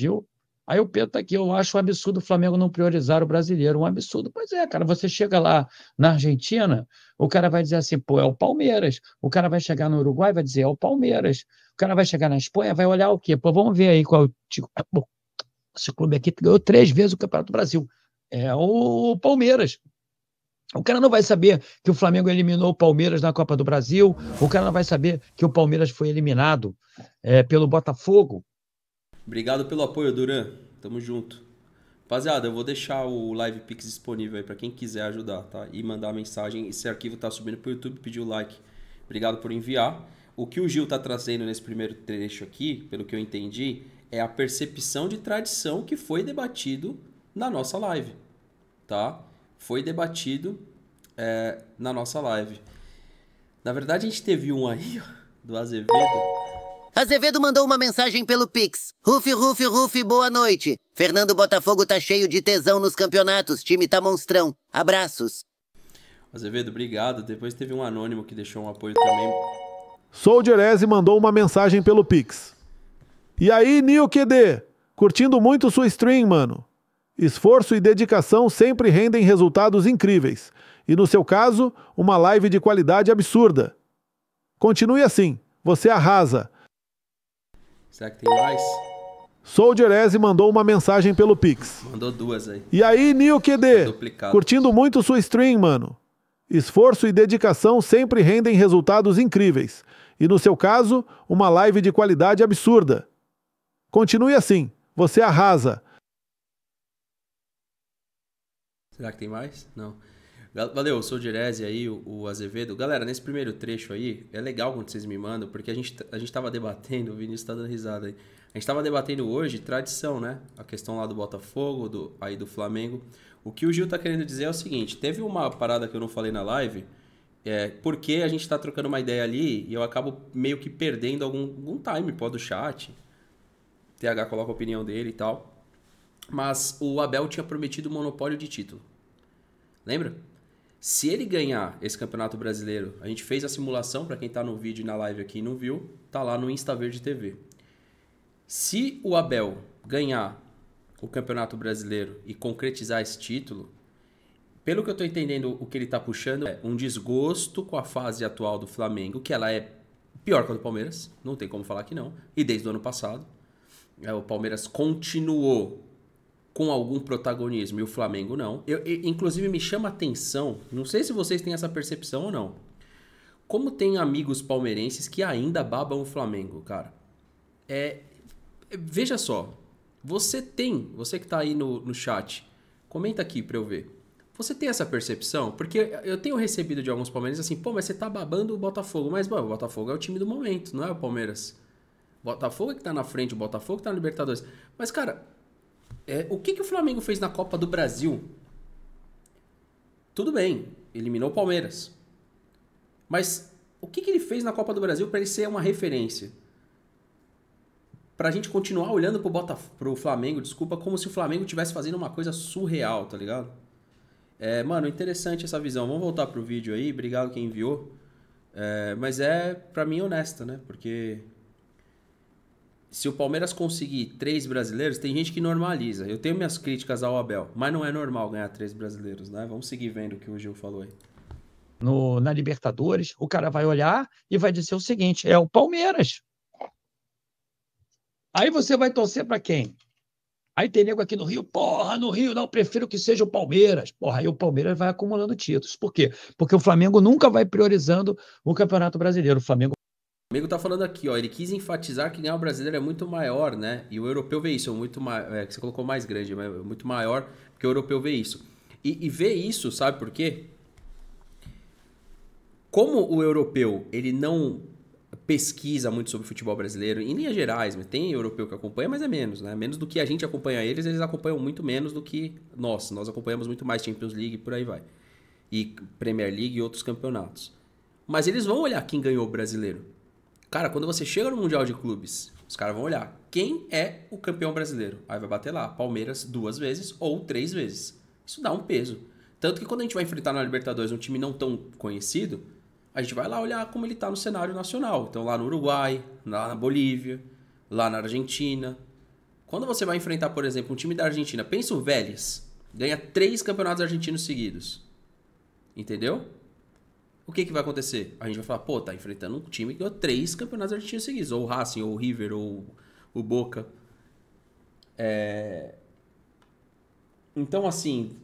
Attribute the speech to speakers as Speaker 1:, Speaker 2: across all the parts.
Speaker 1: viu? Aí o Pedro tá aqui, eu acho um absurdo o Flamengo não priorizar o brasileiro, um absurdo. Pois é, cara, você chega lá na Argentina, o cara vai dizer assim, pô, é o Palmeiras. O cara vai chegar no Uruguai, vai dizer, é o Palmeiras. O cara vai chegar na Espanha, vai olhar o quê? Pô, vamos ver aí qual... Bom, esse clube aqui ganhou três vezes o Campeonato do Brasil. É o Palmeiras. O cara não vai saber que o Flamengo eliminou o Palmeiras na Copa do Brasil, o cara não vai saber que o Palmeiras foi eliminado é, pelo Botafogo,
Speaker 2: Obrigado pelo apoio, Duran. Tamo junto. Rapaziada, eu vou deixar o Live Pix disponível aí para quem quiser ajudar, tá? E mandar mensagem. Esse arquivo tá subindo pro YouTube, pediu like. Obrigado por enviar. O que o Gil tá trazendo nesse primeiro trecho aqui, pelo que eu entendi, é a percepção de tradição que foi debatido na nossa live, tá? Foi debatido é, na nossa live. Na verdade, a gente teve um aí do Azevedo
Speaker 1: Azevedo mandou uma mensagem pelo Pix. Ruf, ruf, ruf, boa noite. Fernando Botafogo tá cheio de tesão nos campeonatos, time tá monstrão.
Speaker 2: Abraços. Azevedo, obrigado. Depois teve um anônimo que deixou um apoio também.
Speaker 1: Soldier mandou uma mensagem pelo Pix. E aí, Nil QD? Curtindo muito sua stream, mano. Esforço e dedicação sempre rendem resultados incríveis. E no seu caso, uma live de qualidade absurda. Continue assim. Você arrasa.
Speaker 2: Será que tem mais?
Speaker 1: Soldierese mandou uma mensagem pelo Pix. Mandou duas aí. E aí, Nil QD? Curtindo muito sua stream, mano. Esforço e dedicação sempre rendem resultados incríveis. E no seu caso, uma live de qualidade absurda. Continue assim. Você arrasa.
Speaker 2: Será que tem mais? Não. Valeu, eu sou o Direz aí o, Azevedo. Galera, nesse primeiro trecho aí, é legal quando vocês me mandam, porque a gente, a gente tava debatendo, o Vinícius tá dando risada aí. A gente tava debatendo hoje tradição, né? A questão lá do Botafogo, do, aí do Flamengo. O que o Gil tá querendo dizer é o seguinte: teve uma parada que eu não falei na live, é, porque a gente tá trocando uma ideia ali e eu acabo meio que perdendo algum, algum time, pó do chat. TH coloca a opinião dele e tal. Mas o Abel tinha prometido monopólio de título. Lembra? Se ele ganhar esse Campeonato Brasileiro, a gente fez a simulação para quem está no vídeo e na live aqui e não viu, tá lá no Insta Verde TV. Se o Abel ganhar o Campeonato Brasileiro e concretizar esse título, pelo que eu estou entendendo, o que ele está puxando é um desgosto com a fase atual do Flamengo, que ela é pior que a do Palmeiras, não tem como falar que não, e desde o ano passado. É, o Palmeiras continuou com algum protagonismo e o Flamengo não. Eu, eu, inclusive me chama a atenção, não sei se vocês têm essa percepção ou não. Como tem amigos palmeirenses que ainda babam o Flamengo, cara? É, veja só, você tem, você que está aí no, no chat, comenta aqui para eu ver. Você tem essa percepção? Porque eu tenho recebido de alguns palmeirenses assim, pô, mas você tá babando o Botafogo. Mas, bom, o Botafogo é o time do momento, não é o Palmeiras. Botafogo é que tá na frente, o Botafogo que tá na Libertadores. Mas, cara, é, o que, que o Flamengo fez na Copa do Brasil? Tudo bem, eliminou o Palmeiras. Mas o que, que ele fez na Copa do Brasil para ele ser uma referência? Para a gente continuar olhando pro, pro Flamengo, desculpa, como se o Flamengo estivesse fazendo uma coisa surreal, tá ligado? É, mano, interessante essa visão. Vamos voltar pro vídeo aí. Obrigado quem enviou. É, mas é, para mim, honesta, né? Porque se o Palmeiras conseguir três brasileiros, tem gente que normaliza. Eu tenho minhas críticas ao Abel, mas não é normal ganhar três brasileiros, né? Vamos seguir vendo o que o Gil falou aí.
Speaker 1: No, na Libertadores, o cara vai olhar e vai dizer o seguinte: é o Palmeiras. Aí você vai torcer para quem? Aí tem nego aqui no Rio, porra, no Rio não, prefiro que seja o Palmeiras. Porra, aí o Palmeiras vai acumulando títulos. Por quê? Porque o Flamengo nunca vai priorizando o Campeonato Brasileiro. O Flamengo
Speaker 2: o amigo tá falando aqui, ó, ele quis enfatizar que ganhar o brasileiro é muito maior, né? E o europeu vê isso, é muito maior, é, que você colocou mais grande, mas é muito maior, porque o europeu vê isso. E, e vê isso, sabe por quê? Como o europeu, ele não pesquisa muito sobre futebol brasileiro, em linhas gerais, tem europeu que acompanha, mas é menos, né? Menos do que a gente acompanha eles, eles acompanham muito menos do que nós. Nós acompanhamos muito mais Champions League e por aí vai. E Premier League e outros campeonatos. Mas eles vão olhar quem ganhou o brasileiro. Cara, quando você chega no Mundial de Clubes, os caras vão olhar quem é o campeão brasileiro. Aí vai bater lá, Palmeiras duas vezes ou três vezes. Isso dá um peso. Tanto que quando a gente vai enfrentar na Libertadores um time não tão conhecido, a gente vai lá olhar como ele está no cenário nacional. Então lá no Uruguai, lá na Bolívia, lá na Argentina. Quando você vai enfrentar, por exemplo, um time da Argentina, pensa o Vélez, ganha três campeonatos argentinos seguidos. Entendeu? o que, que vai acontecer? A gente vai falar, pô, tá enfrentando um time que ganhou três campeonatos argentinos seguidos, ou o Racing, ou o River, ou o Boca. É... Então, assim,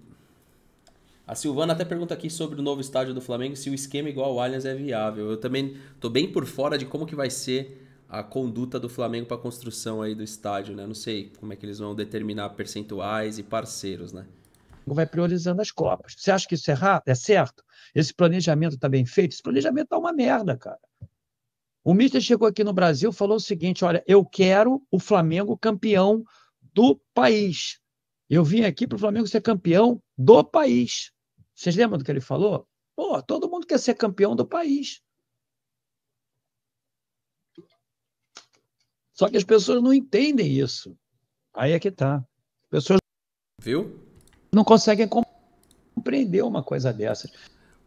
Speaker 2: a Silvana até pergunta aqui sobre o novo estádio do Flamengo, se o esquema igual ao Allianz é viável. Eu também tô bem por fora de como que vai ser a conduta do Flamengo para a construção aí do estádio, né? Não sei como é que eles vão determinar percentuais e parceiros, né?
Speaker 1: Vai priorizando as copas. Você acha que isso é, errado? é certo? Esse planejamento está bem feito? Esse planejamento está uma merda, cara. O Mister chegou aqui no Brasil falou o seguinte: olha, eu quero o Flamengo campeão do país. Eu vim aqui para o Flamengo ser campeão do país. Vocês lembram do que ele falou? Pô, todo mundo quer ser campeão do país. Só que as pessoas não entendem isso. Aí é que tá. As pessoas.
Speaker 2: Viu? Não conseguem compreender uma coisa dessas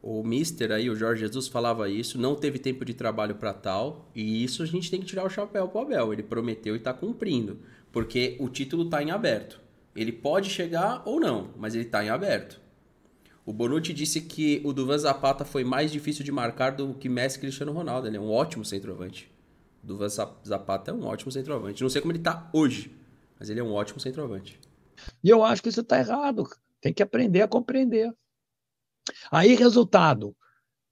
Speaker 2: o Mister aí, o Jorge Jesus falava isso, não teve tempo de trabalho para tal, e isso a gente tem que tirar o chapéu pro Abel, ele prometeu e está cumprindo, porque o título está em aberto. Ele pode chegar ou não, mas ele está em aberto. O Bonucci disse que o Duvan Zapata foi mais difícil de marcar do que Messi e Cristiano Ronaldo, ele é um ótimo centroavante. O Duvan Zapata é um ótimo centroavante. Não sei como ele está hoje, mas ele é um ótimo centroavante.
Speaker 1: E eu acho que isso está errado. Tem que aprender a compreender. Aí, resultado.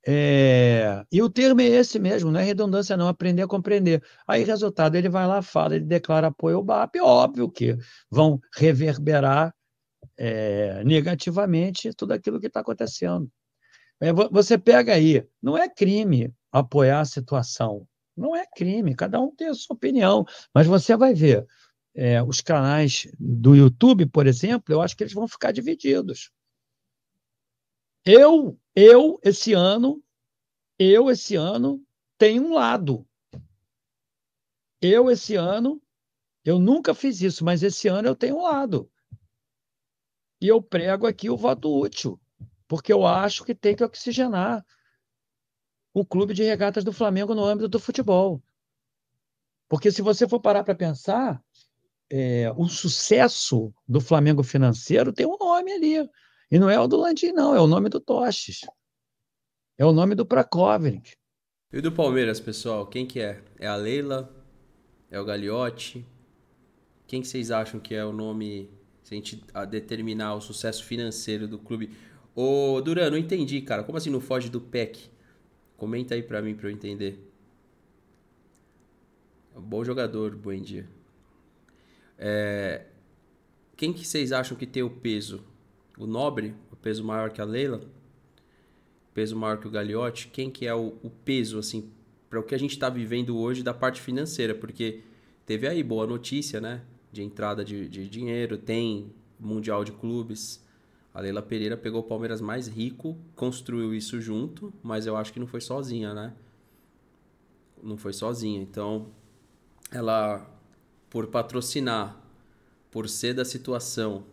Speaker 1: É... E o termo é esse mesmo, não é redundância, não, aprender a compreender. Aí, resultado, ele vai lá, fala, ele declara apoio ao BAP, óbvio que vão reverberar é, negativamente tudo aquilo que está acontecendo. É, você pega aí, não é crime apoiar a situação, não é crime, cada um tem a sua opinião, mas você vai ver, é, os canais do YouTube, por exemplo, eu acho que eles vão ficar divididos. Eu, eu esse ano, eu esse ano tenho um lado. Eu esse ano, eu nunca fiz isso, mas esse ano eu tenho um lado. E eu prego aqui o voto útil, porque eu acho que tem que oxigenar o clube de regatas do Flamengo no âmbito do futebol. Porque se você for parar para pensar, é, o sucesso do Flamengo financeiro tem um nome ali. E não é o do Landim, não, é o nome do Toches. É o nome do Prakovnik.
Speaker 2: E do Palmeiras, pessoal, quem que é? É a Leila? É o Gagliotti? Quem que vocês acham que é o nome, se a gente determinar o sucesso financeiro do clube? Ô, Duran, não entendi, cara. Como assim não foge do PEC? Comenta aí pra mim, pra eu entender. É bom jogador, bom dia. É... Quem que vocês acham que tem o peso o nobre, o peso maior que a Leila, peso maior que o Gagliotti, quem que é o, o peso, assim, para o que a gente está vivendo hoje da parte financeira? Porque teve aí boa notícia, né? De entrada de, de dinheiro, tem Mundial de Clubes. A Leila Pereira pegou o Palmeiras mais rico, construiu isso junto, mas eu acho que não foi sozinha, né? Não foi sozinha. Então, ela, por patrocinar, por ser da situação,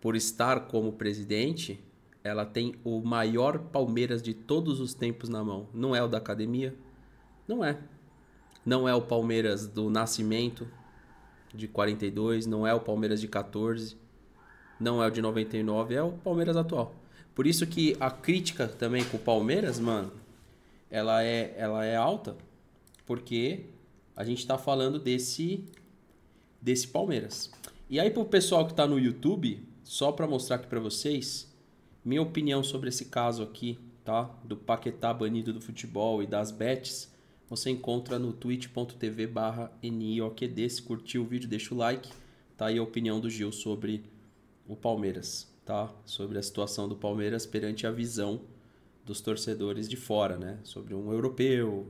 Speaker 2: por estar como presidente, ela tem o maior Palmeiras de todos os tempos na mão. Não é o da academia? Não é. Não é o Palmeiras do Nascimento de 42, não é o Palmeiras de 14, não é o de 99, é o Palmeiras atual. Por isso que a crítica também com o Palmeiras, mano, ela é, ela é alta, porque a gente está falando desse desse Palmeiras. E aí pro pessoal que está no YouTube, só para mostrar aqui para vocês minha opinião sobre esse caso aqui, tá? Do Paquetá banido do futebol e das bets, você encontra no twitch.tv/niokd. Se curtiu o vídeo, deixa o like. Tá aí a opinião do Gil sobre o Palmeiras, tá? Sobre a situação do Palmeiras perante a visão dos torcedores de fora, né? Sobre um europeu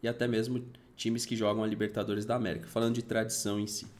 Speaker 2: e até mesmo times que jogam a Libertadores da América, falando de tradição em si.